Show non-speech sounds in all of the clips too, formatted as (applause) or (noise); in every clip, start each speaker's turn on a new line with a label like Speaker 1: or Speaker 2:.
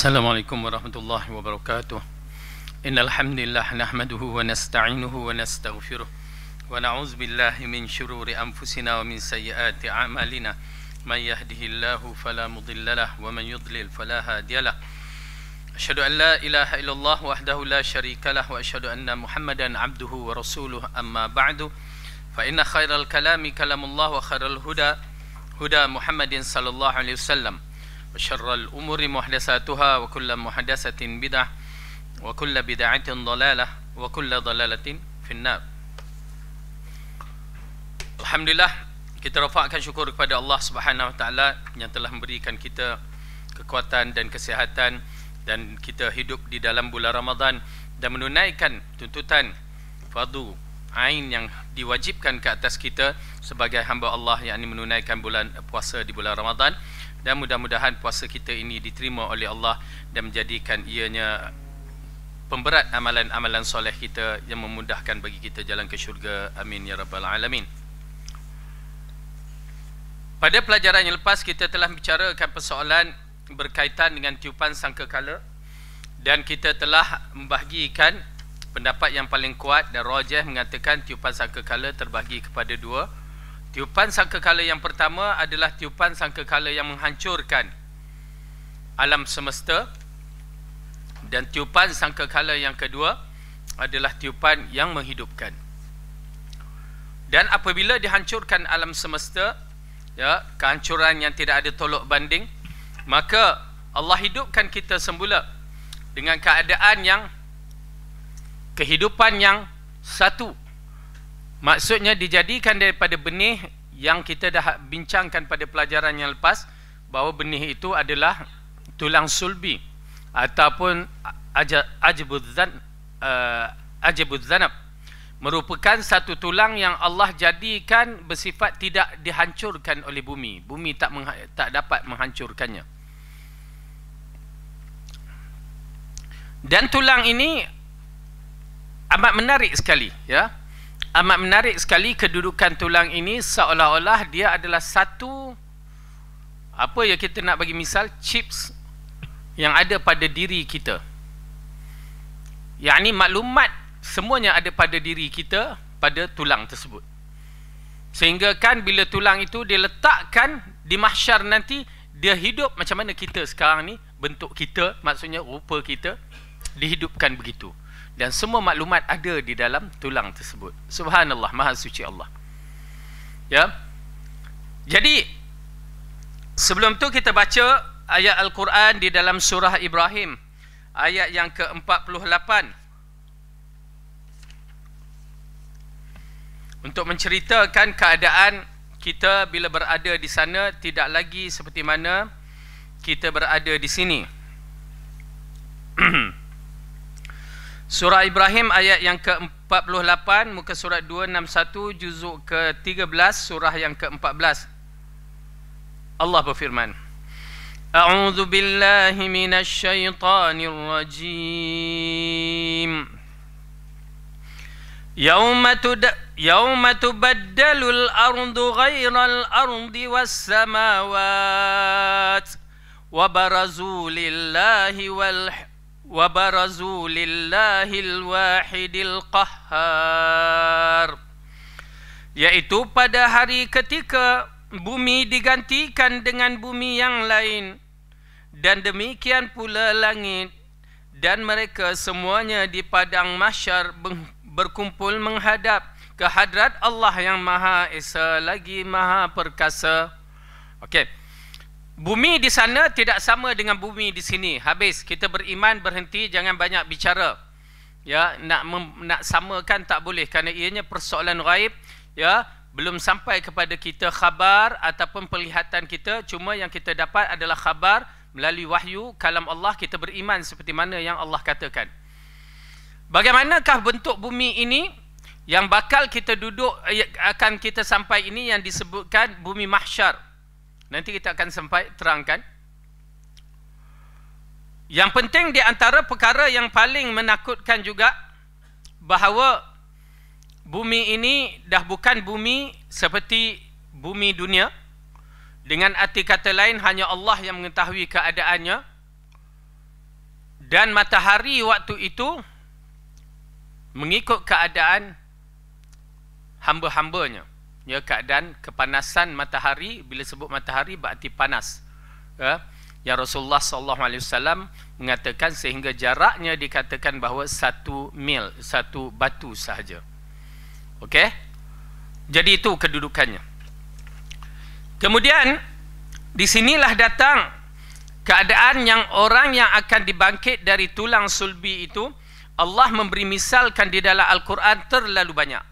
Speaker 1: السلام عليكم ورحمة الله وبركاته إن الحمد لله نحمده ونستعينه ونستغفره ونعوذ بالله من شرور أنفسنا ومن سيئات أعمالنا من يهده الله فلا مضل له ومن يضلل فلا هادي له أشهد أن لا إله إلا الله وحده لا شريك له وأشهد أن محمدا عبده ورسوله أما بعد فإن خير الكلام كلام الله وخير الهدى هدى محمد صلى الله عليه وسلم wa syarral umuri muhdatsatuha wa kullu muhdatsatin bid'ah wa kullu bid'atin dhalalah wa kullu dhalalatin finnar Alhamdulillah kita rafakkan syukur kepada Allah Subhanahu wa taala yang telah memberikan kita kekuatan dan kesihatan dan kita hidup di dalam bulan Ramadan dan menunaikan tuntutan fardu ain yang diwajibkan ke atas kita sebagai hamba Allah yang menunaikan bulan puasa di bulan Ramadan dan mudah-mudahan puasa kita ini diterima oleh Allah dan menjadikan ianya pemberat amalan-amalan soleh kita yang memudahkan bagi kita jalan ke syurga amin ya rabbal alamin pada pelajaran yang lepas kita telah bicarakan persoalan berkaitan dengan tiupan sangkakala dan kita telah membahagikan pendapat yang paling kuat dan rajah mengatakan tiupan sangkakala terbahagi kepada dua Tiupan sangkakala yang pertama adalah tiupan sangkakala yang menghancurkan alam semesta dan tiupan sangkakala yang kedua adalah tiupan yang menghidupkan. Dan apabila dihancurkan alam semesta, ya, kehancuran yang tidak ada tolok banding, maka Allah hidupkan kita semula dengan keadaan yang kehidupan yang satu Maksudnya dijadikan daripada benih yang kita dah bincangkan pada pelajaran yang lepas bahawa benih itu adalah tulang sulbi ataupun eh, ajbud zanab merupakan satu tulang yang Allah jadikan bersifat tidak dihancurkan oleh bumi. Bumi tak tak dapat menghancurkannya. Dan tulang ini amat menarik sekali ya amat menarik sekali kedudukan tulang ini seolah-olah dia adalah satu apa ya kita nak bagi misal chips yang ada pada diri kita. Yang ini maklumat semuanya ada pada diri kita pada tulang tersebut. Sehingga kan bila tulang itu diletakkan di mahsyar nanti dia hidup macam mana kita sekarang ni bentuk kita maksudnya rupa kita dihidupkan begitu dan semua maklumat ada di dalam tulang tersebut. Subhanallah, Maha Suci Allah. Ya. Jadi sebelum tu kita baca ayat Al-Quran di dalam surah Ibrahim ayat yang ke-48. Untuk menceritakan keadaan kita bila berada di sana tidak lagi seperti mana kita berada di sini. (clears throat) Surah Ibrahim ayat yang ke-48 muka surat 261 juzuk ke-13 surah yang ke-14 Allah berfirman A'udzu billahi minasyaitonir rajim Yauma tud yauma tubaddalul ardu ghairal ardi was samawat wa barazulillahi wal وبرزوا لله الواحد القهار yaitu pada hari ketika bumi digantikan dengan bumi yang lain dan demikian pula langit dan mereka semuanya di padang mahsyar berkumpul menghadap ke Allah yang Maha Esa lagi Maha Perkasa okey Bumi di sana tidak sama dengan bumi di sini. Habis kita beriman berhenti jangan banyak bicara. Ya, nak mem, nak samakan tak boleh kerana ianya persoalan ghaib, ya, belum sampai kepada kita khabar ataupun penglihatan kita, cuma yang kita dapat adalah khabar melalui wahyu kalam Allah kita beriman seperti mana yang Allah katakan. Bagaimanakah bentuk bumi ini yang bakal kita duduk eh, akan kita sampai ini yang disebutkan bumi mahsyar? Nanti kita akan sempat terangkan. Yang penting di antara perkara yang paling menakutkan juga bahawa bumi ini dah bukan bumi seperti bumi dunia. Dengan arti kata lain hanya Allah yang mengetahui keadaannya. Dan matahari waktu itu mengikut keadaan hamba-hambanya ya keadaan kepanasan matahari bila sebut matahari berarti panas ya yang Rasulullah sallallahu alaihi wasallam mengatakan sehingga jaraknya dikatakan bahawa satu mil satu batu sahaja okey jadi itu kedudukannya kemudian di sinilah datang keadaan yang orang yang akan dibangkit dari tulang sulbi itu Allah memberi misalkan di dalam Al-Quran terlalu banyak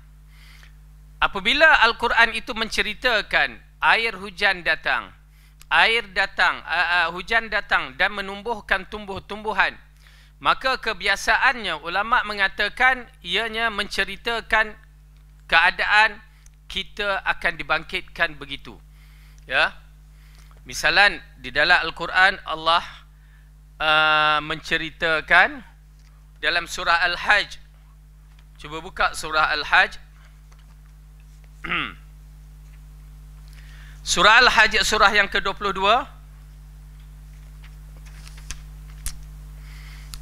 Speaker 1: Apabila Al-Quran itu menceritakan air hujan datang, air datang, uh, uh, hujan datang dan menumbuhkan tumbuh-tumbuhan, maka kebiasaannya ulama mengatakan ianya menceritakan keadaan kita akan dibangkitkan begitu. Ya. Misalan di dalam Al-Quran Allah uh, menceritakan dalam surah Al-Hajj. Cuba buka surah Al-Hajj. (clears throat) Surah Al-Hajj surah yang ke-22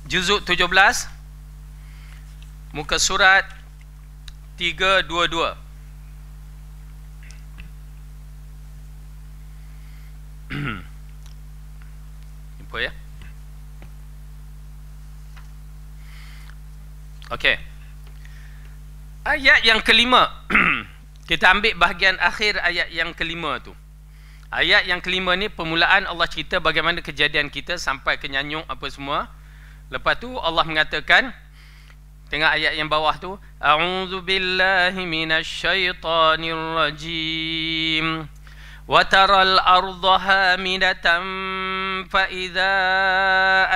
Speaker 1: Juzuk 17 Muka surat 322 (clears throat) Jumpa ya Okey Ayat yang kelima (clears throat) Kita ambil bahagian akhir ayat yang kelima tu. Ayat yang kelima ni permulaan Allah cerita bagaimana kejadian kita sampai ke nyanyuk apa semua. Lepas tu Allah mengatakan tengah ayat yang bawah tu, a'udzu billahi minasyaitonir rajim. Wa taral arda haminatan fa idza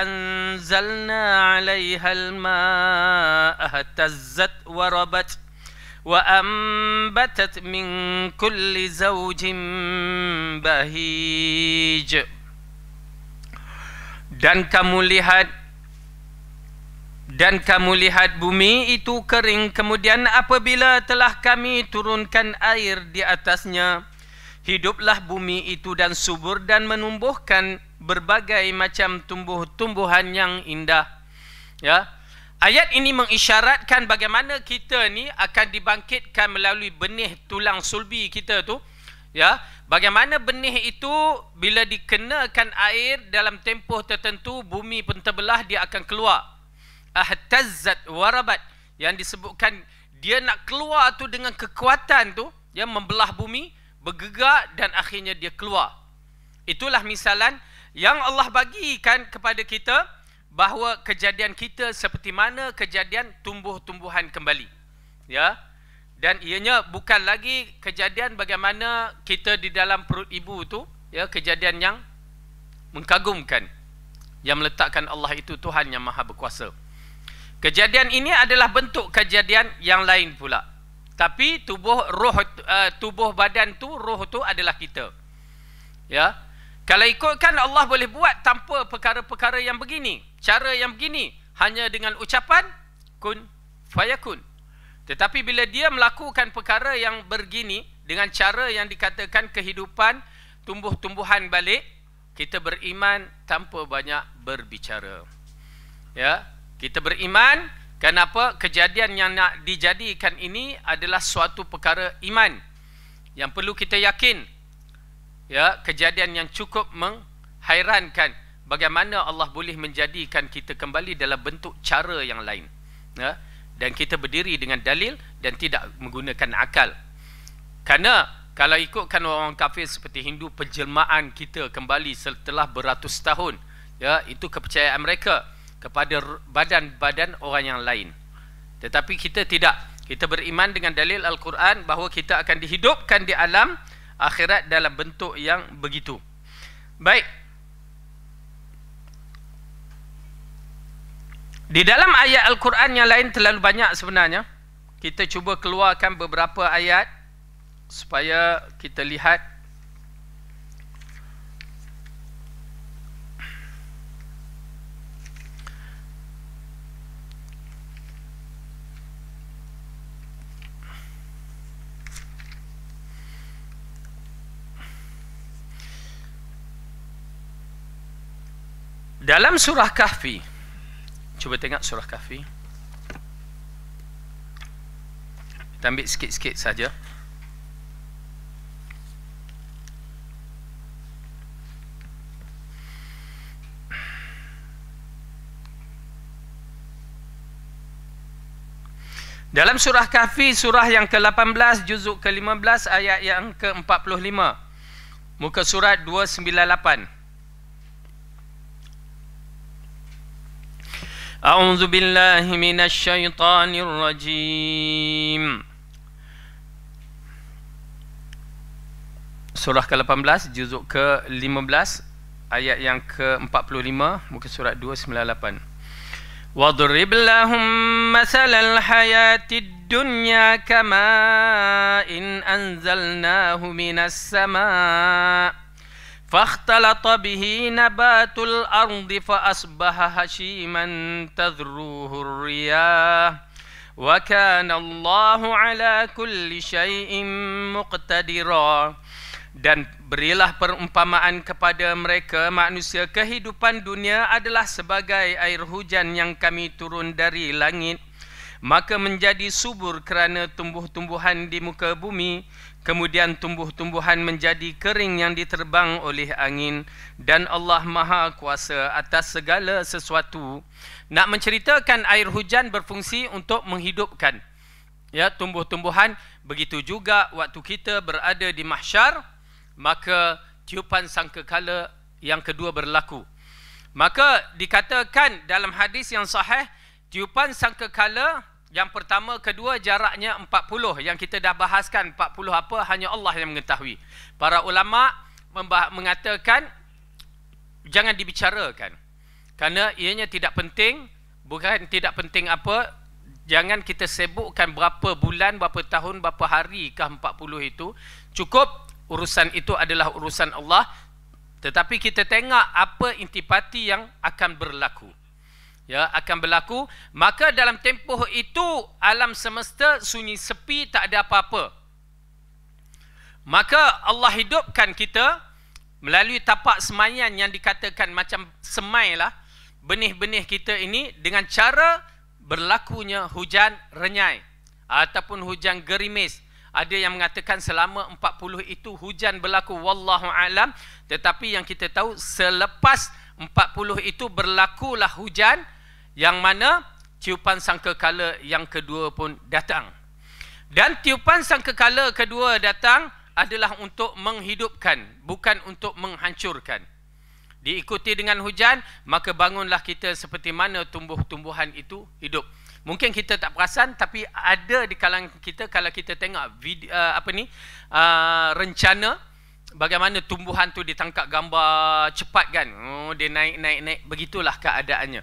Speaker 1: anzalna 'alayha al-ma'a tazzat wa rabat. وأنبتت من كل زوج بهيج dan kamu lihat dan kamu lihat bumi itu kering kemudian apabila telah kami turunkan air di atasnya hiduplah bumi itu dan subur dan menumbuhkan berbagai macam tumbuh-tumbuhan yang indah ya Ayat ini mengisyaratkan bagaimana kita ni akan dibangkitkan melalui benih tulang sulbi kita tu. Ya, bagaimana benih itu bila dikenakan air dalam tempoh tertentu bumi pun terbelah dia akan keluar. Ahtazzat warabat yang disebutkan dia nak keluar tu dengan kekuatan tu dia membelah bumi, bergegak dan akhirnya dia keluar. Itulah misalan yang Allah bagikan kepada kita bahawa kejadian kita seperti mana kejadian tumbuh-tumbuhan kembali ya dan ianya bukan lagi kejadian bagaimana kita di dalam perut ibu tu, ya kejadian yang mengagumkan yang meletakkan Allah itu Tuhan yang maha berkuasa kejadian ini adalah bentuk kejadian yang lain pula tapi tubuh roh eh, tubuh badan tu roh tu adalah kita ya kalau ikutkan Allah boleh buat tanpa perkara-perkara yang begini cara yang begini hanya dengan ucapan kun fayakun. Tetapi bila dia melakukan perkara yang begini dengan cara yang dikatakan kehidupan tumbuh-tumbuhan balik, kita beriman tanpa banyak berbicara. Ya, kita beriman kenapa kejadian yang nak dijadikan ini adalah suatu perkara iman yang perlu kita yakin. Ya, kejadian yang cukup menghairankan bagaimana Allah boleh menjadikan kita kembali dalam bentuk cara yang lain ya? dan kita berdiri dengan dalil dan tidak menggunakan akal kerana kalau ikutkan orang kafir seperti Hindu penjelmaan kita kembali setelah beratus tahun ya itu kepercayaan mereka kepada badan-badan orang yang lain tetapi kita tidak kita beriman dengan dalil al-Quran bahawa kita akan dihidupkan di alam akhirat dalam bentuk yang begitu baik Di dalam ayat Al-Quran yang lain terlalu banyak sebenarnya. Kita cuba keluarkan beberapa ayat supaya kita lihat Dalam surah Kahfi Cuba tengok surah Kahfi. Kita ambil sikit-sikit saja. Dalam surah Kahfi surah yang ke-18 juzuk ke-15 ayat yang ke-45 muka surat 298 أعوذ بالله من الشيطان الرجيم Surah ke-18, juzuk ke-15, ayat yang ke-45, muka surat 298. وَضْرِبْ لَهُمْ مَثَلَ الْحَيَاةِ الدُّنْيَا كَمَا إِنْ أَنْزَلْنَاهُ مِنَ السَّمَاءِ فاختلط به نبات الأرض فأصبح هشيما تذروه الرياح وكان الله على كل شيء مقتدرا dan berilah perumpamaan kepada mereka manusia kehidupan dunia adalah sebagai air hujan yang kami turun dari langit maka menjadi subur kerana tumbuh-tumbuhan di muka bumi kemudian tumbuh-tumbuhan menjadi kering yang diterbang oleh angin dan Allah Maha Kuasa atas segala sesuatu nak menceritakan air hujan berfungsi untuk menghidupkan ya tumbuh-tumbuhan begitu juga waktu kita berada di mahsyar maka tiupan sangkakala yang kedua berlaku maka dikatakan dalam hadis yang sahih tiupan sangkakala yang pertama, kedua jaraknya 40 yang kita dah bahaskan 40 apa hanya Allah yang mengetahui. Para ulama mengatakan jangan dibicarakan. Karena ianya tidak penting, bukan tidak penting apa jangan kita sebutkan berapa bulan, berapa tahun, berapa hari ke 40 itu. Cukup urusan itu adalah urusan Allah. Tetapi kita tengok apa intipati yang akan berlaku ya akan berlaku maka dalam tempoh itu alam semesta sunyi sepi tak ada apa-apa maka Allah hidupkan kita melalui tapak semayan yang dikatakan macam semai lah benih-benih kita ini dengan cara berlakunya hujan renyai ataupun hujan gerimis ada yang mengatakan selama 40 itu hujan berlaku wallahu alam tetapi yang kita tahu selepas 40 itu berlakulah hujan yang mana tiupan sangkakala yang kedua pun datang. Dan tiupan sangkakala kedua datang adalah untuk menghidupkan, bukan untuk menghancurkan. Diikuti dengan hujan, maka bangunlah kita seperti mana tumbuh-tumbuhan itu hidup. Mungkin kita tak perasan tapi ada di kalangan kita kalau kita tengok video eh, apa ni eh, rencana bagaimana tumbuhan tu ditangkap gambar cepat kan. Oh dia naik naik naik begitulah keadaannya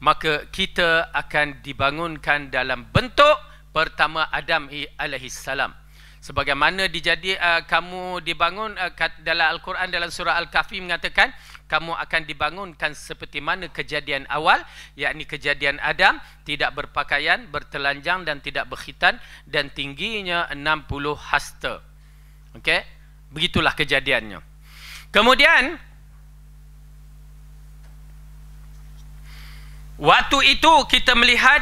Speaker 1: maka kita akan dibangunkan dalam bentuk pertama Adam alaihi salam sebagaimana dijadi uh, kamu dibangun uh, dalam al-Quran dalam surah al-kahfi mengatakan kamu akan dibangunkan seperti mana kejadian awal yakni kejadian Adam tidak berpakaian bertelanjang dan tidak berkhitan dan tingginya 60 hasta okey begitulah kejadiannya kemudian Waktu itu kita melihat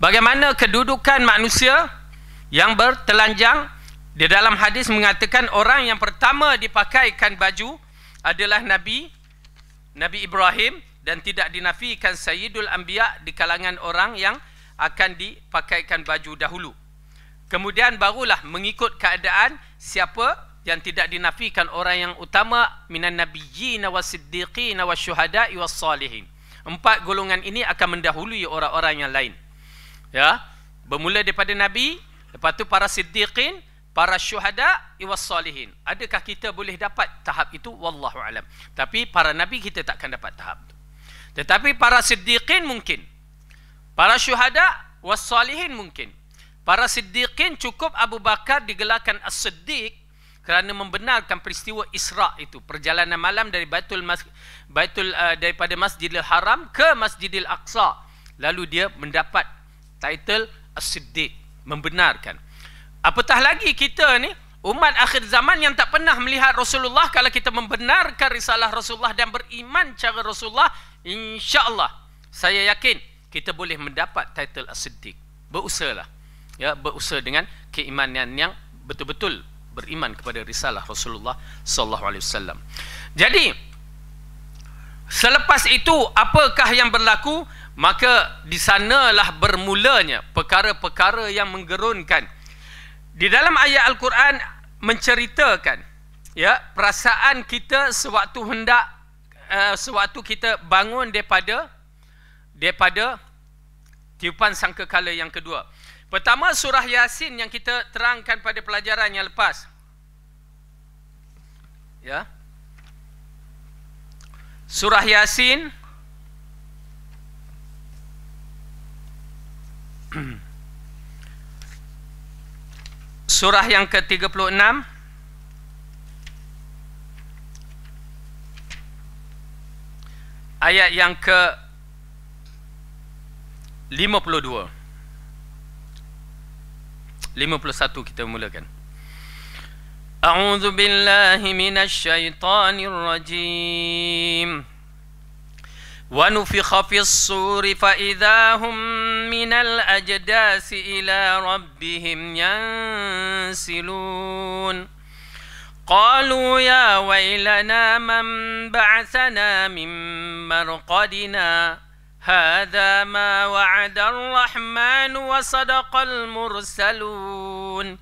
Speaker 1: bagaimana kedudukan manusia yang bertelanjang di dalam hadis mengatakan orang yang pertama dipakaikan baju adalah Nabi Nabi Ibrahim dan tidak dinafikan Sayyidul Anbiya di kalangan orang yang akan dipakaikan baju dahulu. Kemudian barulah mengikut keadaan siapa yang tidak dinafikan orang yang utama minan nabiyyin wa siddiqin wa salihin empat golongan ini akan mendahului orang-orang yang lain ya bermula daripada nabi lepas tu para siddiqin para syuhada iwas salihin adakah kita boleh dapat tahap itu wallahu alam tapi para nabi kita takkan dapat tahap itu tetapi para siddiqin mungkin para syuhada was salihin mungkin para siddiqin cukup Abu Bakar digelarkan as-siddiq kerana membenarkan peristiwa Isra' itu perjalanan malam dari Baitul Mas Baitul uh, daripada Masjidil Haram ke Masjidil Aqsa lalu dia mendapat title As-Siddiq membenarkan apatah lagi kita ni umat akhir zaman yang tak pernah melihat Rasulullah kalau kita membenarkan risalah Rasulullah dan beriman cara Rasulullah insya-Allah saya yakin kita boleh mendapat title As-Siddiq berusahalah ya berusaha dengan keimanan yang betul-betul beriman kepada risalah Rasulullah sallallahu alaihi wasallam. Jadi selepas itu apakah yang berlaku? Maka di sanalah bermulanya perkara-perkara yang menggerunkan. Di dalam ayat Al-Quran menceritakan ya perasaan kita sewaktu hendak uh, sewaktu kita bangun daripada daripada tiupan sangkakala yang kedua. Pertama surah Yasin yang kita terangkan pada pelajaran yang lepas. Ya. Surah Yasin (clears throat) Surah yang ke-36 ayat yang ke 52 51 kita mulakan. A'udzu billahi minasy syaithanir rajim. Wa nufikha fis suri fa idzahum minal ajdasi ila rabbihim yansilun. قالوا يا ويلنا من بعثنا من مرقدنا هذا ما وعد الرحمن وصدق المرسلون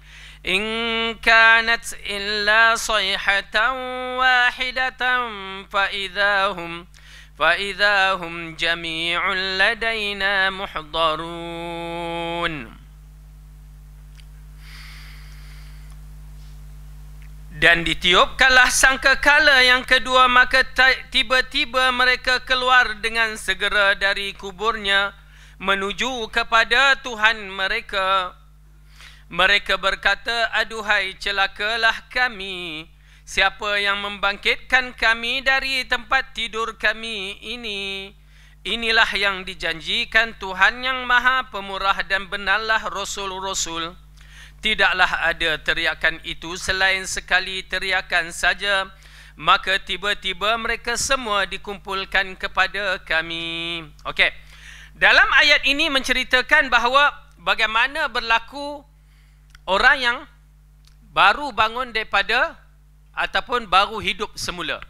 Speaker 1: إن كانت إلا صيحة واحدة فإذا هم فإذا هم جميع لدينا محضرون dan ditiupkanlah sangkakala yang kedua maka tiba-tiba mereka keluar dengan segera dari kuburnya menuju kepada Tuhan mereka mereka berkata aduhai celakalah kami siapa yang membangkitkan kami dari tempat tidur kami ini inilah yang dijanjikan Tuhan yang maha pemurah dan benarlah rasul-rasul rasul rasul tidaklah ada teriakan itu selain sekali teriakan saja maka tiba-tiba mereka semua dikumpulkan kepada kami okey dalam ayat ini menceritakan bahawa bagaimana berlaku orang yang baru bangun daripada ataupun baru hidup semula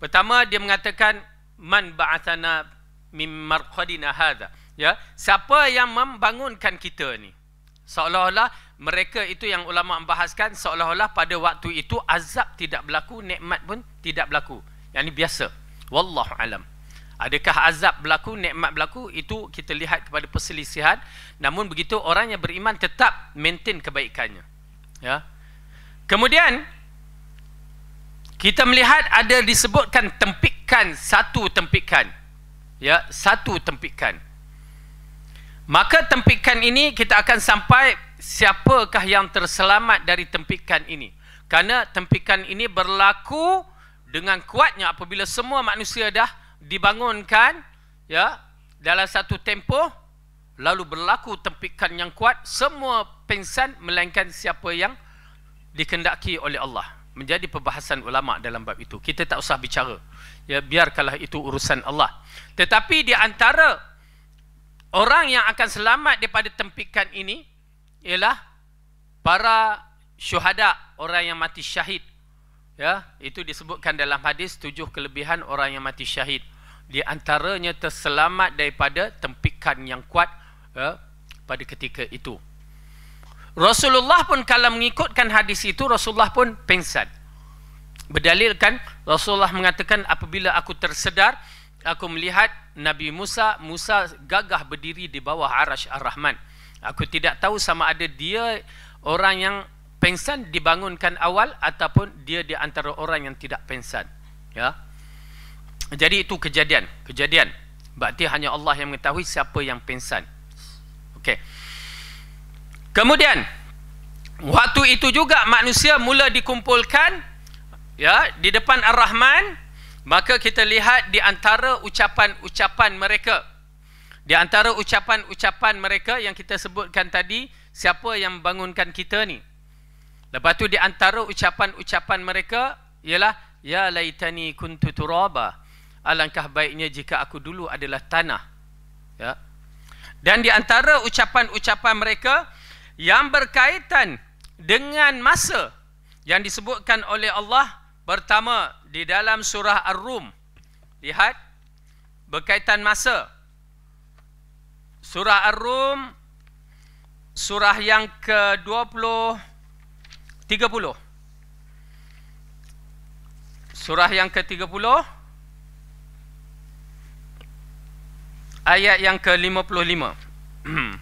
Speaker 1: pertama dia mengatakan man baatana mim marqadina hadha ya siapa yang membangunkan kita ni seolah-olah mereka itu yang ulama membahaskan seolah-olah pada waktu itu azab tidak berlaku nikmat pun tidak berlaku yang ini biasa wallahu alam adakah azab berlaku nikmat berlaku itu kita lihat kepada perselisihan namun begitu orang yang beriman tetap maintain kebaikannya ya kemudian kita melihat ada disebutkan tempikan satu tempikan ya satu tempikan maka tempikan ini kita akan sampai siapakah yang terselamat dari tempikan ini kerana tempikan ini berlaku dengan kuatnya apabila semua manusia dah dibangunkan ya dalam satu tempoh lalu berlaku tempikan yang kuat semua pensan melainkan siapa yang dikendaki oleh Allah menjadi perbahasan ulama dalam bab itu kita tak usah bicara ya biarkanlah itu urusan Allah tetapi di antara orang yang akan selamat daripada tempikan ini ialah para syuhada orang yang mati syahid ya itu disebutkan dalam hadis tujuh kelebihan orang yang mati syahid di antaranya terselamat daripada tempikan yang kuat ya, pada ketika itu Rasulullah pun kalau mengikutkan hadis itu Rasulullah pun pingsan berdalilkan Rasulullah mengatakan apabila aku tersedar aku melihat Nabi Musa Musa gagah berdiri di bawah arash ar-Rahman ar rahman Aku tidak tahu sama ada dia orang yang pensan dibangunkan awal ataupun dia di antara orang yang tidak pensan. Ya. Jadi itu kejadian, kejadian. Berarti hanya Allah yang mengetahui siapa yang pensan. Okey. Kemudian waktu itu juga manusia mula dikumpulkan ya di depan Ar-Rahman maka kita lihat di antara ucapan-ucapan mereka di antara ucapan-ucapan mereka yang kita sebutkan tadi, siapa yang bangunkan kita ni? Lepas tu di antara ucapan-ucapan mereka ialah ya laitani kuntu turaba. Alangkah baiknya jika aku dulu adalah tanah. Ya. Dan di antara ucapan-ucapan mereka yang berkaitan dengan masa yang disebutkan oleh Allah pertama di dalam surah Ar-Rum. Lihat berkaitan masa. Surah Ar-Rum surah yang ke-20 30 Surah yang ke-30 ayat yang ke-55 (clears throat)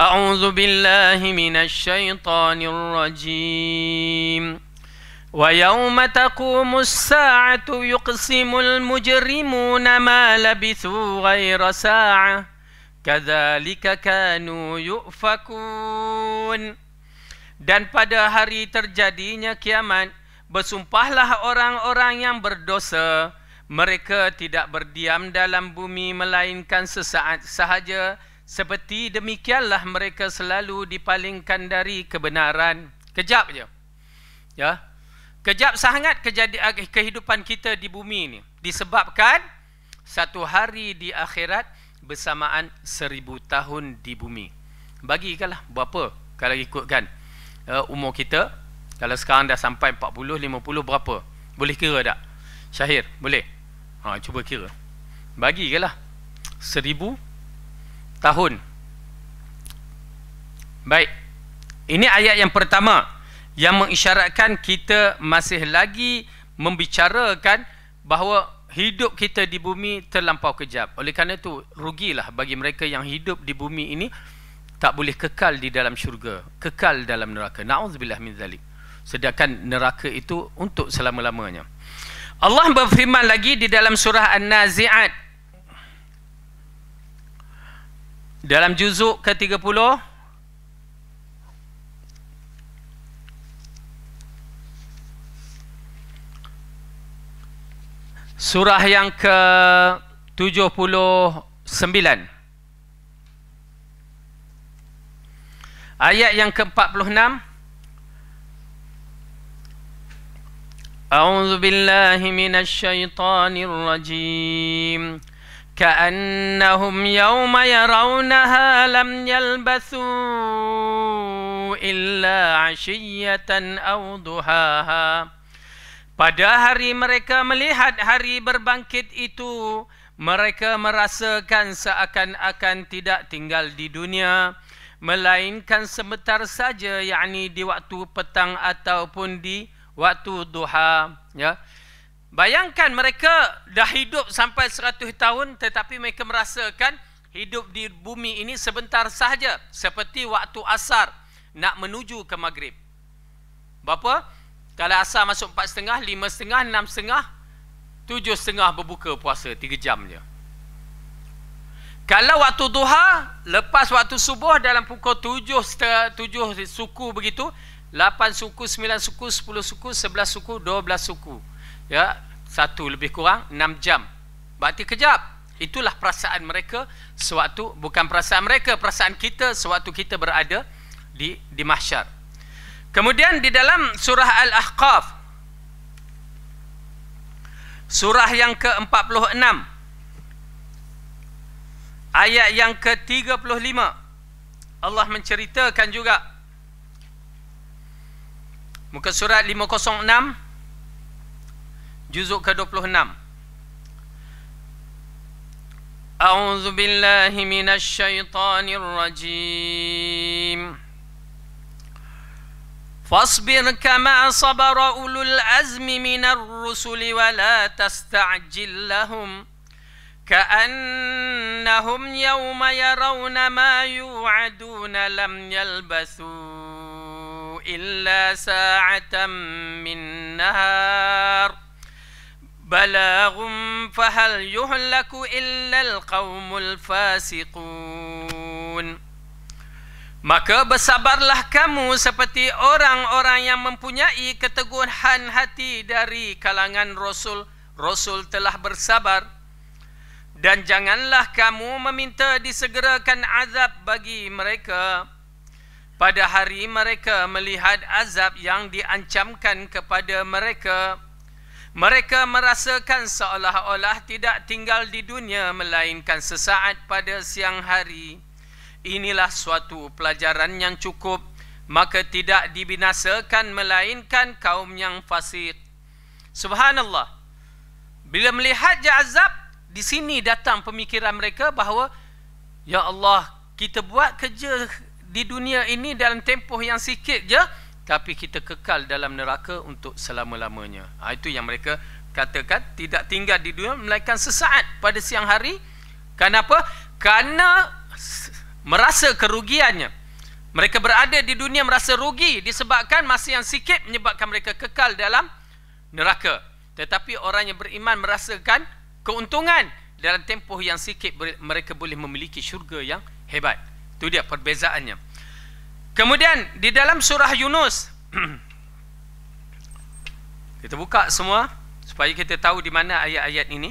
Speaker 1: A'udzu billahi minasy syaithanir rajim ويوم تقوم الساعة yuqsimul mujrimun ما لبثوا غير ساعة كذلك كانوا يؤفكون Dan pada hari terjadinya kiamat, bersumpahlah orang-orang yang berdosa. Mereka tidak berdiam dalam bumi melainkan sesaat sahaja. Seperti demikianlah mereka selalu dipalingkan dari kebenaran. Kejap je. Ya, Kejap sangat kejadian eh, kehidupan kita di bumi ini disebabkan satu hari di akhirat bersamaan seribu tahun di bumi. Bagi kalah, berapa kalau ikutkan uh, umur kita kalau sekarang dah sampai 40 50 berapa? Boleh kira tak? Syahir, boleh? Ha cuba kira. kalah seribu tahun. Baik. Ini ayat yang pertama yang mengisyaratkan kita masih lagi membicarakan bahawa hidup kita di bumi terlampau kejap. Oleh kerana itu, rugilah bagi mereka yang hidup di bumi ini tak boleh kekal di dalam syurga, kekal dalam neraka. Na'udzubillah min zalik. Sedangkan neraka itu untuk selama-lamanya. Allah berfirman lagi di dalam surah An-Nazi'at. Dalam juzuk ke-30, Surah yang ke-79 Ayat yang ke-46 أعوذ بالله من الشيطان الرجيم كأنهم يوم يرونها لم يلبثوا إلا عشية أو ضحاها pada hari mereka melihat hari berbangkit itu, mereka merasakan seakan-akan tidak tinggal di dunia, melainkan sebentar saja, yakni di waktu petang ataupun di waktu duha. Ya. Bayangkan mereka dah hidup sampai 100 tahun tetapi mereka merasakan hidup di bumi ini sebentar saja, seperti waktu asar nak menuju ke maghrib. Bapa. Kalau asar masuk 4.30, 5.30, 6.30, 7.30 berbuka puasa 3 jam je. Kalau waktu duha, lepas waktu subuh dalam pukul 7, 7 suku begitu, 8 suku, 9 suku, 10 suku, 11 suku, 12 suku. Ya, satu lebih kurang 6 jam. Berarti kejap. Itulah perasaan mereka sewaktu bukan perasaan mereka, perasaan kita sewaktu kita berada di di mahsyar. Kemudian di dalam surah Al-Ahqaf Surah yang ke-46 Ayat yang ke-35 Allah menceritakan juga Muka surat 506 Juzuk ke-26 A'udzubillahiminasyaitanirrajim Al-Fatihah فاصبر كما صبر أولو العزم من الرسل ولا تستعجل لهم كأنهم يوم يرون ما يوعدون لم يلبثوا إلا ساعة من نهار بلاغ فهل يهلك إلا القوم الفاسقون Maka bersabarlah kamu seperti orang-orang yang mempunyai keteguhan hati dari kalangan Rasul. Rasul telah bersabar. Dan janganlah kamu meminta disegerakan azab bagi mereka. Pada hari mereka melihat azab yang diancamkan kepada mereka. Mereka merasakan seolah-olah tidak tinggal di dunia melainkan sesaat pada siang hari inilah suatu pelajaran yang cukup maka tidak dibinasakan melainkan kaum yang fasik subhanallah bila melihat azab di sini datang pemikiran mereka bahawa ya Allah kita buat kerja di dunia ini dalam tempoh yang sikit je tapi kita kekal dalam neraka untuk selama-lamanya ha, itu yang mereka katakan tidak tinggal di dunia melainkan sesaat pada siang hari kenapa kerana merasa kerugiannya mereka berada di dunia merasa rugi disebabkan masa yang sikit menyebabkan mereka kekal dalam neraka tetapi orang yang beriman merasakan keuntungan dalam tempoh yang sikit mereka boleh memiliki syurga yang hebat itu dia perbezaannya kemudian di dalam surah Yunus (clears throat) kita buka semua supaya kita tahu di mana ayat-ayat ini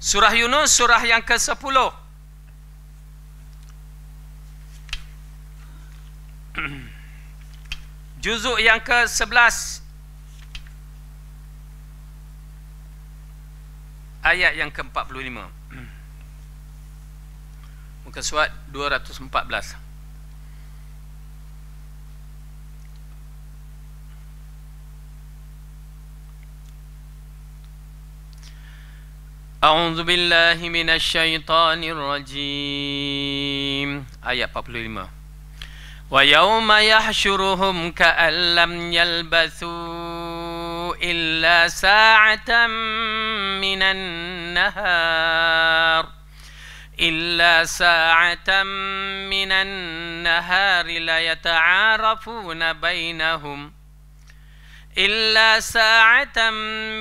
Speaker 1: surah Yunus surah yang ke-10 ke sepuluh juzuk yang ke-11 ayat yang ke-45 muka surat 214 A'udzu billahi minasy syaithanir rajim ayat 45 ويوم يحشرهم كأن لم يلبثوا إلا ساعة من النهار إلا ساعة من النهار ليتعارفون بينهم إلا ساعة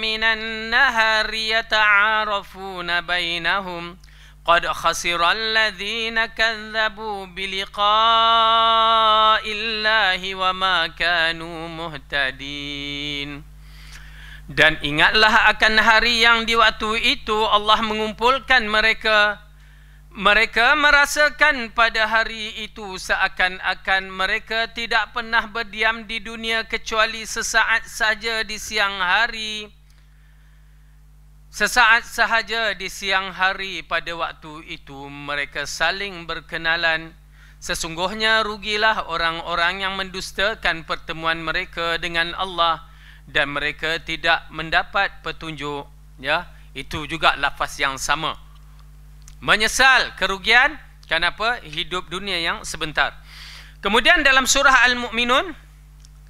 Speaker 1: من النهار يتعارفون بينهم Qad قد خسر الذين كذبوا بلقاء wa ma كانوا muhtadin Dan ingatlah akan hari yang di waktu itu Allah mengumpulkan mereka mereka merasakan pada hari itu seakan-akan mereka tidak pernah berdiam di dunia kecuali sesaat saja di siang hari. Sesaat sahaja di siang hari pada waktu itu mereka saling berkenalan. Sesungguhnya rugilah orang-orang yang mendustakan pertemuan mereka dengan Allah dan mereka tidak mendapat petunjuk. Ya, itu juga lafaz yang sama. Menyesal kerugian kenapa hidup dunia yang sebentar. Kemudian dalam surah Al-Mu'minun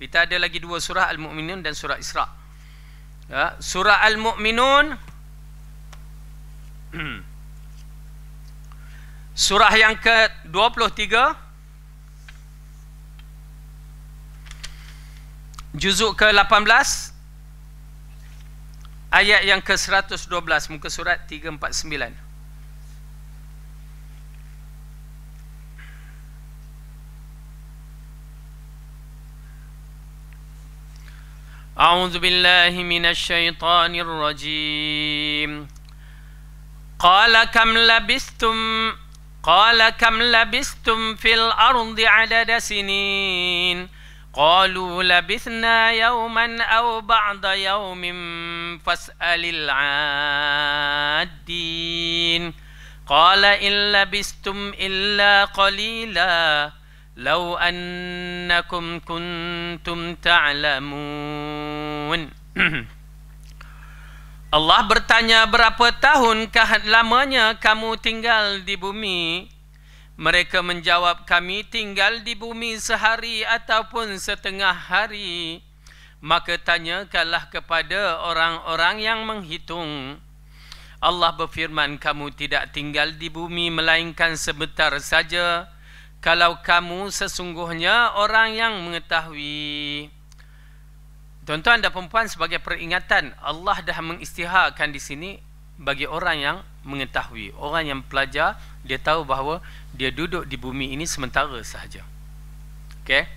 Speaker 1: kita ada lagi dua surah Al-Mu'minun dan surah Isra. Ya, surah Al-Mu'minun (clears throat) Surah yang ke-23 Juzuk ke-18 Ayat yang ke-112 Muka surat 349 A'udzubillahiminasyaitanirrajim Al-Fatihah قال كم لبثتم قال كم لبثتم في الأرض عدد سنين قالوا لبثنا يوما أو بعض يوم فاسأل العادين قال إن لبثتم إلا قليلا لو أنكم كنتم تعلمون (clears throat) Allah bertanya berapa tahunkah lamanya kamu tinggal di bumi? Mereka menjawab kami tinggal di bumi sehari ataupun setengah hari. Maka tanyakanlah kepada orang-orang yang menghitung. Allah berfirman kamu tidak tinggal di bumi melainkan sebentar saja. Kalau kamu sesungguhnya orang yang Mengetahui. Tuan-tuan dan perempuan sebagai peringatan Allah dah mengistiharkan di sini bagi orang yang mengetahui, orang yang pelajar dia tahu bahawa dia duduk di bumi ini sementara sahaja. Okey.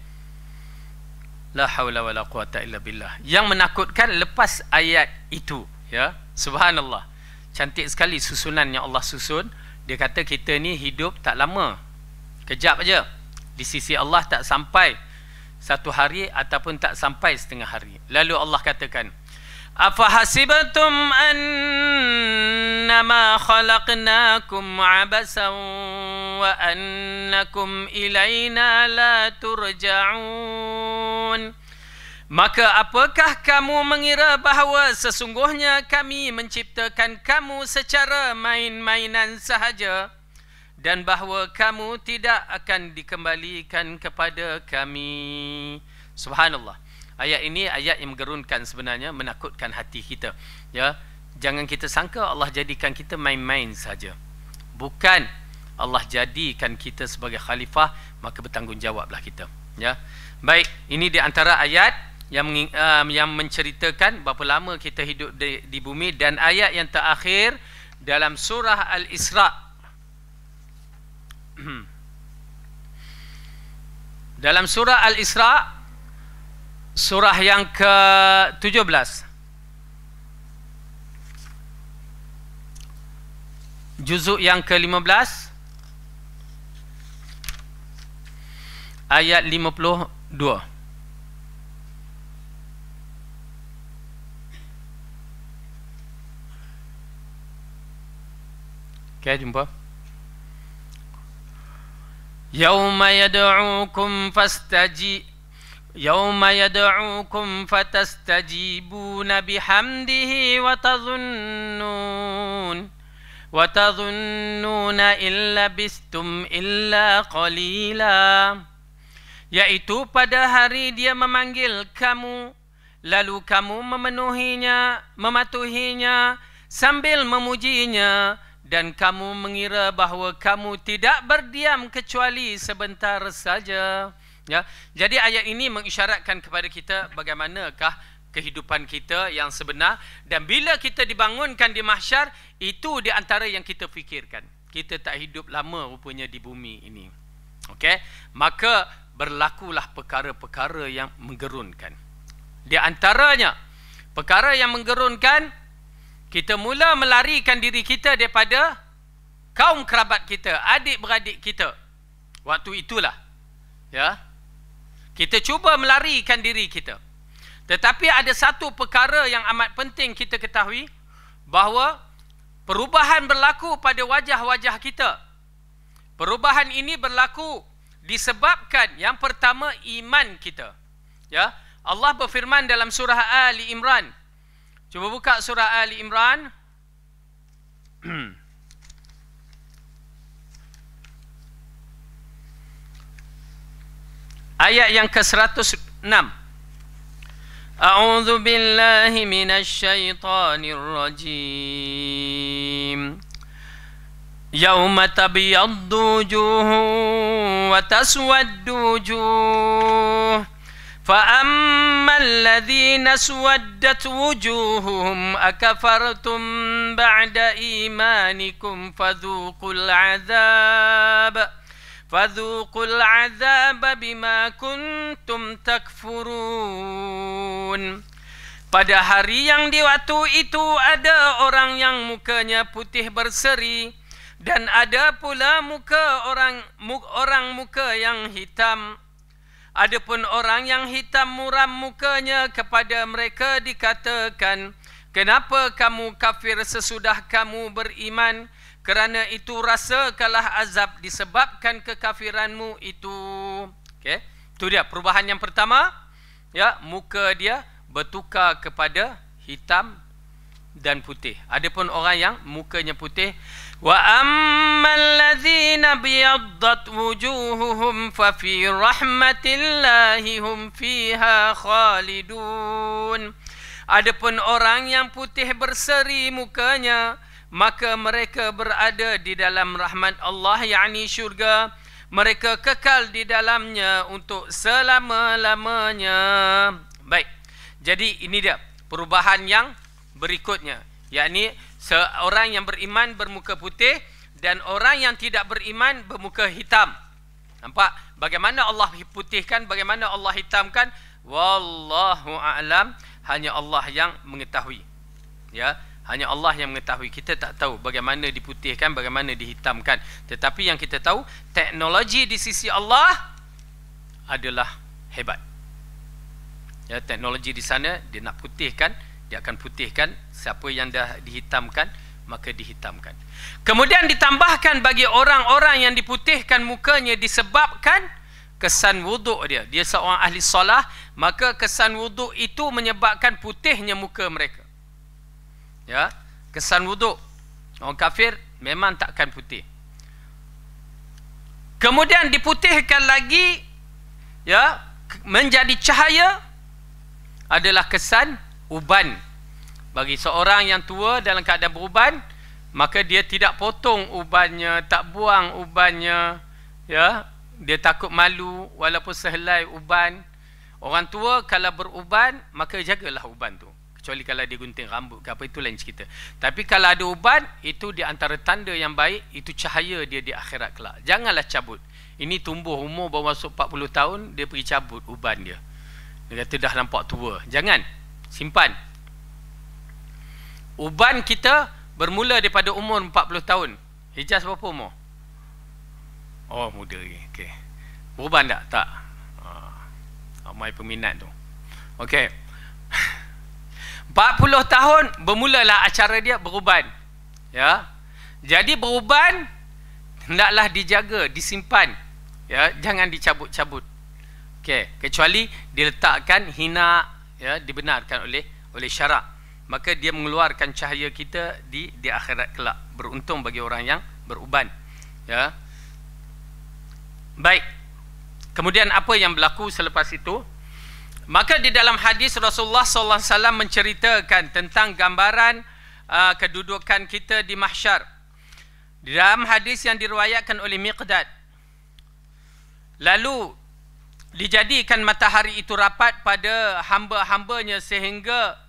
Speaker 1: La haula wala quwata illa billah. Yang menakutkan lepas ayat itu, ya. Subhanallah. Cantik sekali susunan yang Allah susun. Dia kata kita ni hidup tak lama. Kejap aja. Di sisi Allah tak sampai satu hari ataupun tak sampai setengah hari. Lalu Allah katakan, Afahasibatum annama khalaqnakum abasa, wa annakum ilaina la turja'un. Maka apakah kamu mengira bahawa sesungguhnya kami menciptakan kamu secara main-mainan sahaja? dan bahawa kamu tidak akan dikembalikan kepada kami. Subhanallah. Ayat ini ayat yang menggerunkan sebenarnya menakutkan hati kita. Ya, jangan kita sangka Allah jadikan kita main-main saja. Bukan Allah jadikan kita sebagai khalifah maka bertanggungjawablah kita. Ya. Baik, ini di antara ayat yang um, yang menceritakan berapa lama kita hidup di, di bumi dan ayat yang terakhir dalam surah Al-Isra' (clears throat) Dalam surah Al-Isra surah yang ke-17 juzuk yang ke-15 ayat 52 Okay, jumpa. يوم يدعوكم فاستجي يوم يدعوكم فتستجيبون بحمده وتظنون وتظنون illa لبستم illa قليلا yaitu pada hari dia memanggil kamu lalu kamu memenuhinya mematuhinya sambil memujinya dan kamu mengira bahawa kamu tidak berdiam kecuali sebentar saja ya jadi ayat ini mengisyaratkan kepada kita bagaimanakah kehidupan kita yang sebenar dan bila kita dibangunkan di mahsyar itu di antara yang kita fikirkan kita tak hidup lama rupanya di bumi ini okey maka berlakulah perkara-perkara yang menggerunkan di antaranya perkara yang menggerunkan kita mula melarikan diri kita daripada kaum kerabat kita, adik-beradik kita. Waktu itulah. Ya. Kita cuba melarikan diri kita. Tetapi ada satu perkara yang amat penting kita ketahui bahawa perubahan berlaku pada wajah-wajah kita. Perubahan ini berlaku disebabkan yang pertama iman kita. Ya. Allah berfirman dalam surah Ali Imran Cuba buka surah Ali Imran. (clears throat) Ayat yang ke-106. A'udzu billahi minasyaitonir rajim. Yauma tabyaddu wujuhu wa taswaddu wujuh. Fa amma ثم الذين اسودت وجوههم اكفرتم بعد ايمانكم فذوقوا العذاب فذوقوا العذاب بما كنتم تكفرون Pada hari yang di waktu itu ada orang yang mukanya putih berseri dan ada pula muka orang orang muka yang hitam Adapun orang yang hitam muram mukanya kepada mereka dikatakan, "Kenapa kamu kafir sesudah kamu beriman?" Kerana itu rasa kalah azab disebabkan kekafiranmu itu. Okey. Itu dia perubahan yang pertama. Ya, muka dia bertukar kepada hitam dan putih. Adapun orang yang mukanya putih وأما الذين ابيضت وجوههم ففي رحمة الله هم فيها خالدون Adapun orang yang putih berseri mukanya maka mereka berada di dalam rahmat Allah yakni syurga mereka kekal di dalamnya untuk selama-lamanya baik jadi ini dia perubahan yang berikutnya yakni seorang yang beriman bermuka putih dan orang yang tidak beriman bermuka hitam. Nampak bagaimana Allah putihkan, bagaimana Allah hitamkan? Wallahu a'lam, hanya Allah yang mengetahui. Ya, hanya Allah yang mengetahui. Kita tak tahu bagaimana diputihkan, bagaimana dihitamkan. Tetapi yang kita tahu, teknologi di sisi Allah adalah hebat. Ya, teknologi di sana dia nak putihkan, dia akan putihkan siapa yang dah dihitamkan maka dihitamkan kemudian ditambahkan bagi orang-orang yang diputihkan mukanya disebabkan kesan wuduk dia dia seorang ahli solah maka kesan wuduk itu menyebabkan putihnya muka mereka ya kesan wuduk orang kafir memang takkan putih kemudian diputihkan lagi ya menjadi cahaya adalah kesan uban bagi seorang yang tua dalam keadaan beruban maka dia tidak potong ubannya tak buang ubannya ya dia takut malu walaupun sehelai uban orang tua kalau beruban maka jagalah uban tu kecuali kalau dia gunting rambut ke apa itu lain cerita tapi kalau ada uban itu di antara tanda yang baik itu cahaya dia di akhirat kelak janganlah cabut ini tumbuh umur baru masuk 40 tahun dia pergi cabut uban dia dia kata dah nampak tua jangan simpan Uban kita bermula daripada umur 40 tahun. Hijaz berapa umur? Oh, muda lagi. Okay. Beruban tak? Tak. Uh, ramai peminat tu. Okay. 40 tahun bermulalah acara dia beruban. Ya. Jadi beruban hendaklah dijaga, disimpan. Ya, jangan dicabut-cabut. Okey, kecuali diletakkan hina ya dibenarkan oleh oleh syarak maka dia mengeluarkan cahaya kita di di akhirat kelak beruntung bagi orang yang beruban ya baik kemudian apa yang berlaku selepas itu maka di dalam hadis Rasulullah sallallahu alaihi wasallam menceritakan tentang gambaran uh, kedudukan kita di mahsyar di dalam hadis yang diriwayatkan oleh Miqdad lalu dijadikan matahari itu rapat pada hamba-hambanya sehingga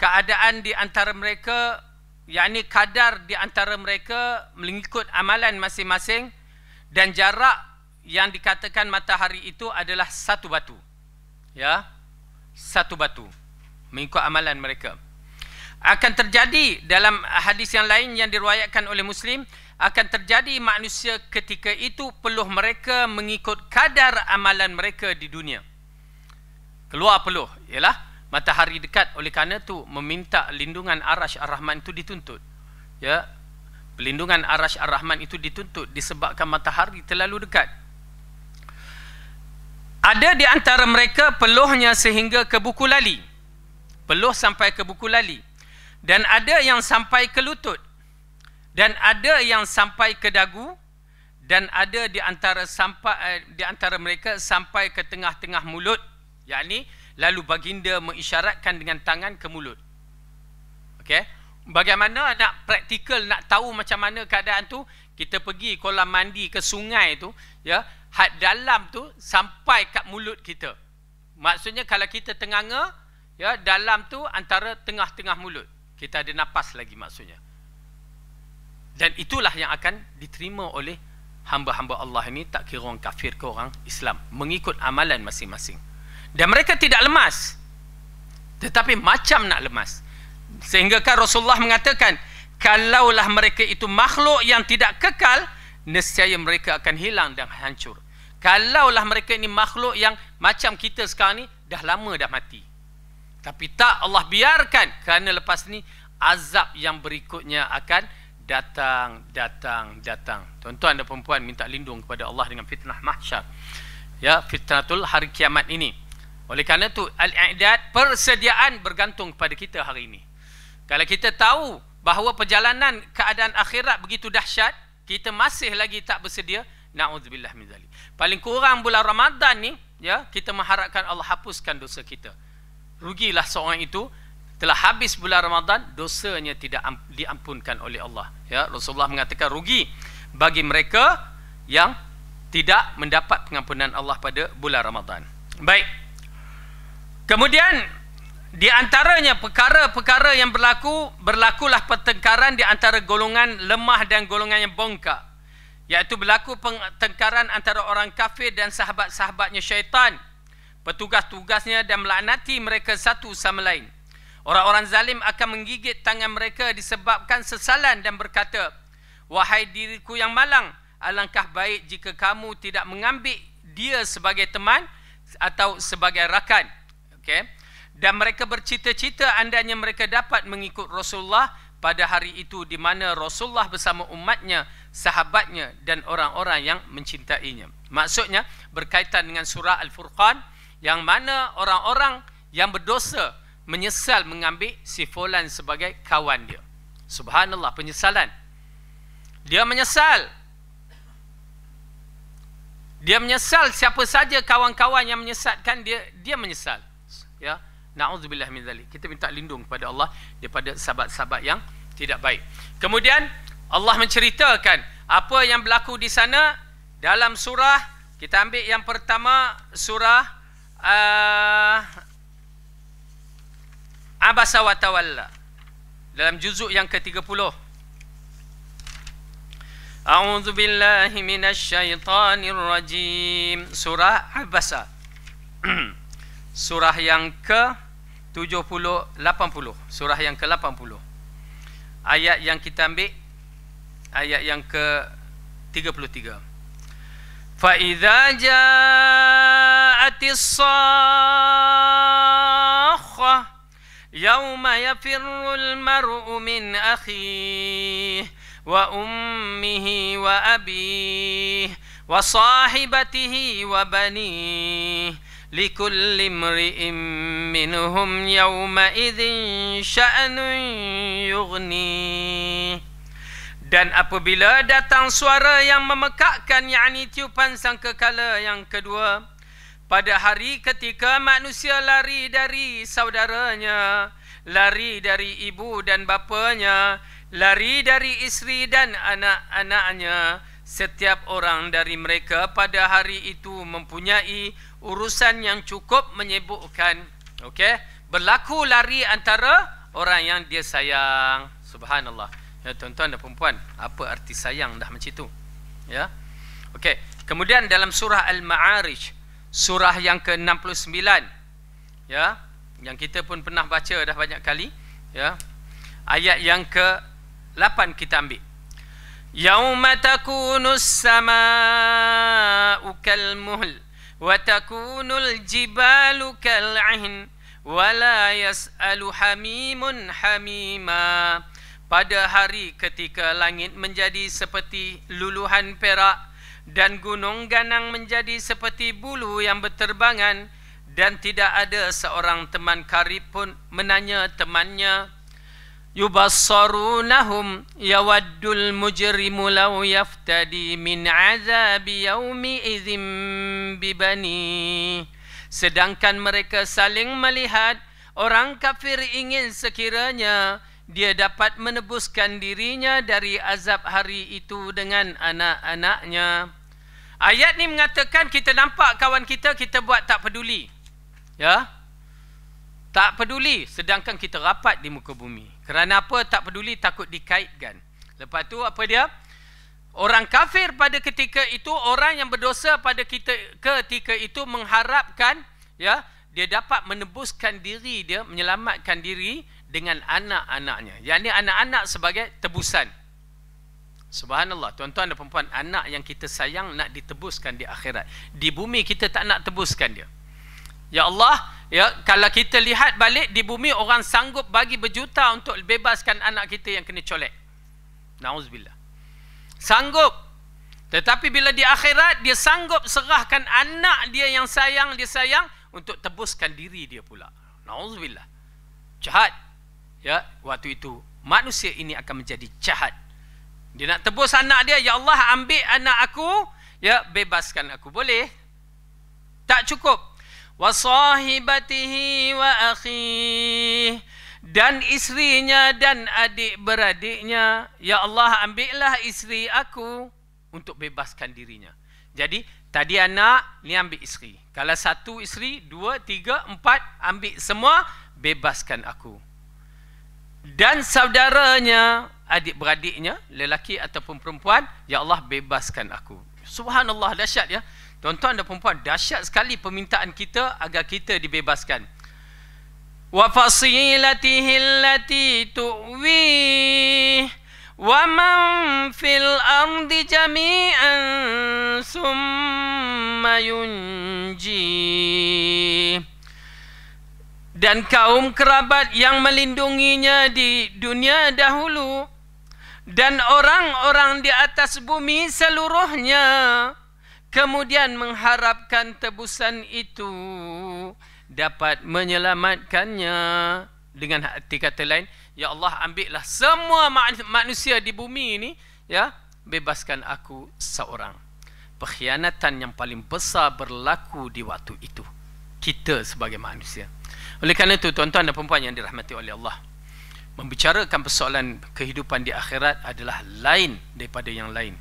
Speaker 1: keadaan di antara mereka yakni kadar di antara mereka mengikut amalan masing-masing dan jarak yang dikatakan matahari itu adalah satu batu ya satu batu mengikut amalan mereka akan terjadi dalam hadis yang lain yang diriwayatkan oleh muslim akan terjadi manusia ketika itu peluh mereka mengikut kadar amalan mereka di dunia keluar peluh ialah matahari dekat oleh kerana tu meminta lindungan arash ar-rahman itu dituntut ya pelindungan arash ar-rahman itu dituntut disebabkan matahari terlalu dekat ada di antara mereka peluhnya sehingga ke buku lali peluh sampai ke buku lali dan ada yang sampai ke lutut dan ada yang sampai ke dagu dan ada di antara sampai eh, di antara mereka sampai ke tengah-tengah mulut yakni lalu baginda mengisyaratkan dengan tangan ke mulut okey bagaimana nak praktikal nak tahu macam mana keadaan tu kita pergi kolam mandi ke sungai tu ya hat dalam tu sampai kat mulut kita maksudnya kalau kita tenganga ya dalam tu antara tengah-tengah mulut kita ada nafas lagi maksudnya dan itulah yang akan diterima oleh hamba-hamba Allah ini tak kira orang kafir ke orang Islam mengikut amalan masing-masing dan mereka tidak lemas tetapi macam nak lemas sehingga kan Rasulullah mengatakan kalaulah mereka itu makhluk yang tidak kekal nescaya mereka akan hilang dan hancur kalaulah mereka ini makhluk yang macam kita sekarang ni dah lama dah mati tapi tak Allah biarkan kerana lepas ni azab yang berikutnya akan datang datang datang tuan-tuan dan perempuan minta lindung kepada Allah dengan fitnah mahsyar ya fitnatul hari kiamat ini oleh kerana tu, al-i'dad persediaan bergantung kepada kita hari ini. Kalau kita tahu bahawa perjalanan keadaan akhirat begitu dahsyat, kita masih lagi tak bersedia, na'udzubillah min zalik. Paling kurang bulan Ramadan ni, ya, kita mengharapkan Allah hapuskan dosa kita. Rugilah seorang itu telah habis bulan Ramadan, dosanya tidak diampunkan oleh Allah. Ya, Rasulullah mengatakan rugi bagi mereka yang tidak mendapat pengampunan Allah pada bulan Ramadan. Baik. Kemudian di antaranya perkara-perkara yang berlaku berlakulah pertengkaran di antara golongan lemah dan golongan yang bongkak iaitu berlaku pertengkaran antara orang kafir dan sahabat-sahabatnya syaitan petugas-tugasnya dan melaknati mereka satu sama lain orang-orang zalim akan menggigit tangan mereka disebabkan sesalan dan berkata wahai diriku yang malang alangkah baik jika kamu tidak mengambil dia sebagai teman atau sebagai rakan okay? dan mereka bercita-cita andainya mereka dapat mengikut Rasulullah pada hari itu di mana Rasulullah bersama umatnya, sahabatnya dan orang-orang yang mencintainya. Maksudnya berkaitan dengan surah Al-Furqan yang mana orang-orang yang berdosa menyesal mengambil si Fulan sebagai kawan dia. Subhanallah penyesalan. Dia menyesal. Dia menyesal siapa saja kawan-kawan yang menyesatkan dia, dia menyesal. Na'udzubillah min zalik. Kita minta lindung kepada Allah daripada sahabat-sahabat yang tidak baik. Kemudian Allah menceritakan apa yang berlaku di sana dalam surah kita ambil yang pertama surah uh, Abasa wa Tawalla dalam juzuk yang ke-30. A'udzu billahi minasyaitonir rajim. Surah Abasa. (clears throat) surah yang ke 70-80 Surah yang ke-80 Ayat yang kita ambil Ayat yang ke-33 Fa'idha ja'ati s-sakhah Yawma yafirul mar'u min akhih Wa ummihi wa abih Wa sahibatihi wa banih لكل مرء منهم يومئذ شأن يغني. Dan apabila datang suara yang memekakkan yakni tiupan sangkakala yang kedua pada hari ketika manusia lari dari saudaranya lari dari ibu dan bapanya lari dari isteri dan anak-anaknya setiap orang dari mereka pada hari itu mempunyai urusan yang cukup menyebukkan okey berlaku lari antara orang yang dia sayang subhanallah ya tuan-tuan dan puan apa arti sayang dah macam itu ya okey kemudian dalam surah al-ma'arij surah yang ke-69 ya yang kita pun pernah baca dah banyak kali ya ayat yang ke-8 kita ambil yauma takunus samaa'u kal وتكون الجبال كالعهن ولا يسأل حميم حميما Pada hari ketika langit menjadi seperti luluhan perak dan gunung ganang menjadi seperti bulu yang berterbangan dan tidak ada seorang teman karib pun menanya temannya, yubassarunahum yawaddul mujrimu law yaftadi min azabi yaumi idzim bibani sedangkan mereka saling melihat orang kafir ingin sekiranya dia dapat menebuskan dirinya dari azab hari itu dengan anak-anaknya ayat ni mengatakan kita nampak kawan kita kita buat tak peduli ya tak peduli sedangkan kita rapat di muka bumi kerana apa? Tak peduli, takut dikaitkan. Lepas tu apa dia? Orang kafir pada ketika itu, orang yang berdosa pada kita ketika itu mengharapkan ya dia dapat menebuskan diri dia, menyelamatkan diri dengan anak-anaknya. Yang ini anak-anak sebagai tebusan. Subhanallah, tuan-tuan dan perempuan, anak yang kita sayang nak ditebuskan di akhirat. Di bumi kita tak nak tebuskan dia. Ya Allah, Ya, kalau kita lihat balik di bumi orang sanggup bagi berjuta untuk bebaskan anak kita yang kena colek. Nauzubillah. Sanggup. Tetapi bila di akhirat dia sanggup serahkan anak dia yang sayang dia sayang untuk tebuskan diri dia pula. Nauzubillah. Jahat. Ya, waktu itu manusia ini akan menjadi jahat. Dia nak tebus anak dia, ya Allah ambil anak aku, ya bebaskan aku boleh. Tak cukup, wa وَأَخِيهِ dan istrinya dan adik-beradiknya Ya Allah ambillah isteri aku Untuk bebaskan dirinya Jadi tadi anak ni ambil isteri Kalau satu isteri Dua, tiga, empat Ambil semua Bebaskan aku Dan saudaranya Adik-beradiknya Lelaki ataupun perempuan Ya Allah bebaskan aku Subhanallah dahsyat ya Tuan-tuan dan perempuan, dahsyat sekali permintaan kita agar kita dibebaskan. Wa fasilatihi allati tu'wi wa man fil ardi jami'an summa yunji dan kaum kerabat yang melindunginya di dunia dahulu dan orang-orang di atas bumi seluruhnya kemudian mengharapkan tebusan itu dapat menyelamatkannya dengan hati kata lain ya Allah ambillah semua manusia di bumi ini ya bebaskan aku seorang pengkhianatan yang paling besar berlaku di waktu itu kita sebagai manusia oleh kerana itu tuan-tuan dan puan-puan yang dirahmati oleh Allah membicarakan persoalan kehidupan di akhirat adalah lain daripada yang lain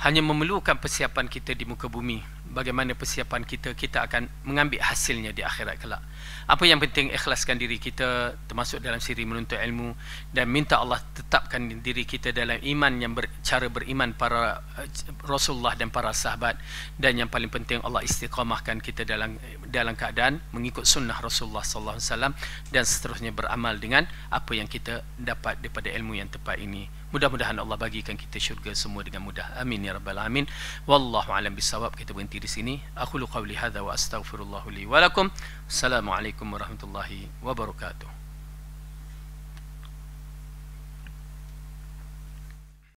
Speaker 1: hanya memerlukan persiapan kita di muka bumi bagaimana persiapan kita kita akan mengambil hasilnya di akhirat kelak apa yang penting ikhlaskan diri kita termasuk dalam siri menuntut ilmu dan minta Allah tetapkan diri kita dalam iman yang ber, cara beriman para eh, Rasulullah dan para sahabat dan yang paling penting Allah istiqamahkan kita dalam dalam keadaan mengikut sunnah Rasulullah sallallahu alaihi wasallam dan seterusnya beramal dengan apa yang kita dapat daripada ilmu yang tepat ini Mudah-mudahan Allah bagikan kita syurga semua dengan mudah. Amin ya rabbal alamin. Wallahu alam bisawab kita berhenti di sini. Aku qawli hadza wa astaghfirullah li wa lakum. Assalamualaikum warahmatullahi wabarakatuh.